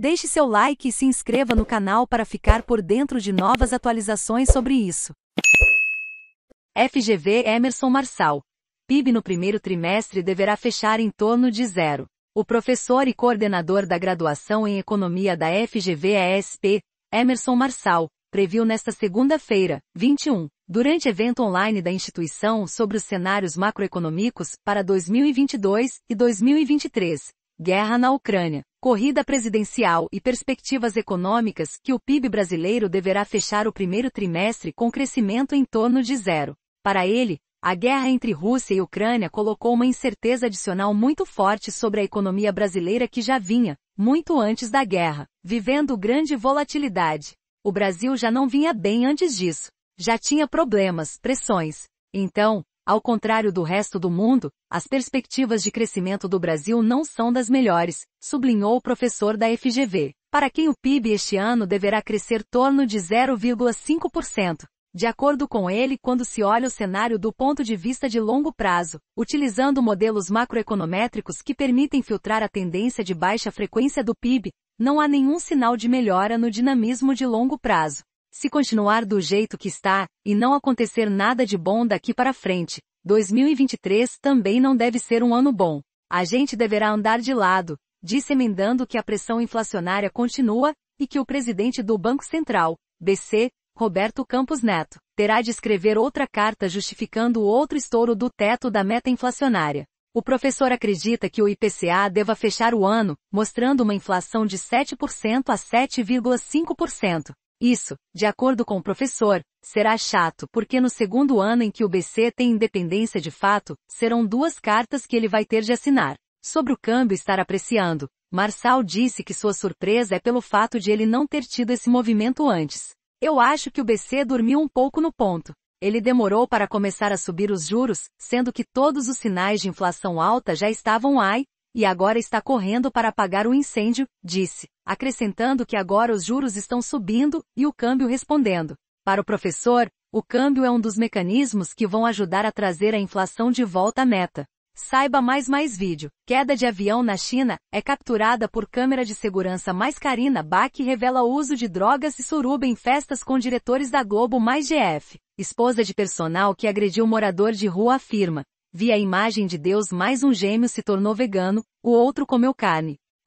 Deixe seu like e se inscreva no canal para ficar por dentro de novas atualizações sobre isso. FGV Emerson Marçal. PIB no primeiro trimestre deverá fechar em torno de zero. O professor e coordenador da graduação em Economia da FGV-ESP, Emerson Marçal, previu nesta segunda-feira, 21, durante evento online da instituição sobre os cenários macroeconômicos para 2022 e 2023, guerra na Ucrânia, corrida presidencial e perspectivas econômicas que o PIB brasileiro deverá fechar o primeiro trimestre com crescimento em torno de zero. Para ele, a guerra entre Rússia e Ucrânia colocou uma incerteza adicional muito forte sobre a economia brasileira que já vinha, muito antes da guerra, vivendo grande volatilidade. O Brasil já não vinha bem antes disso. Já tinha problemas, pressões. Então, ao contrário do resto do mundo, as perspectivas de crescimento do Brasil não são das melhores, sublinhou o professor da FGV, para quem o PIB este ano deverá crescer torno de 0,5%. De acordo com ele, quando se olha o cenário do ponto de vista de longo prazo, utilizando modelos macroeconométricos que permitem filtrar a tendência de baixa frequência do PIB, não há nenhum sinal de melhora no dinamismo de longo prazo. Se continuar do jeito que está, e não acontecer nada de bom daqui para frente, 2023 também não deve ser um ano bom. A gente deverá andar de lado, disse emendando que a pressão inflacionária continua e que o presidente do Banco Central, BC, Roberto Campos Neto, terá de escrever outra carta justificando o outro estouro do teto da meta inflacionária. O professor acredita que o IPCA deva fechar o ano, mostrando uma inflação de 7% a 7,5%, isso, de acordo com o professor, será chato porque no segundo ano em que o BC tem independência de fato, serão duas cartas que ele vai ter de assinar. Sobre o câmbio estar apreciando, Marçal disse que sua surpresa é pelo fato de ele não ter tido esse movimento antes. Eu acho que o BC dormiu um pouco no ponto. Ele demorou para começar a subir os juros, sendo que todos os sinais de inflação alta já estavam ai, e agora está correndo para apagar o incêndio, disse acrescentando que agora os juros estão subindo e o câmbio respondendo. Para o professor, o câmbio é um dos mecanismos que vão ajudar a trazer a inflação de volta à meta. Saiba mais mais vídeo. Queda de avião na China é capturada por câmera de segurança mais carina Bach revela o uso de drogas e suruba em festas com diretores da Globo mais GF. Esposa de personal que agrediu morador de rua afirma. Vi a imagem de Deus mais um gêmeo se tornou vegano, o outro comeu carne.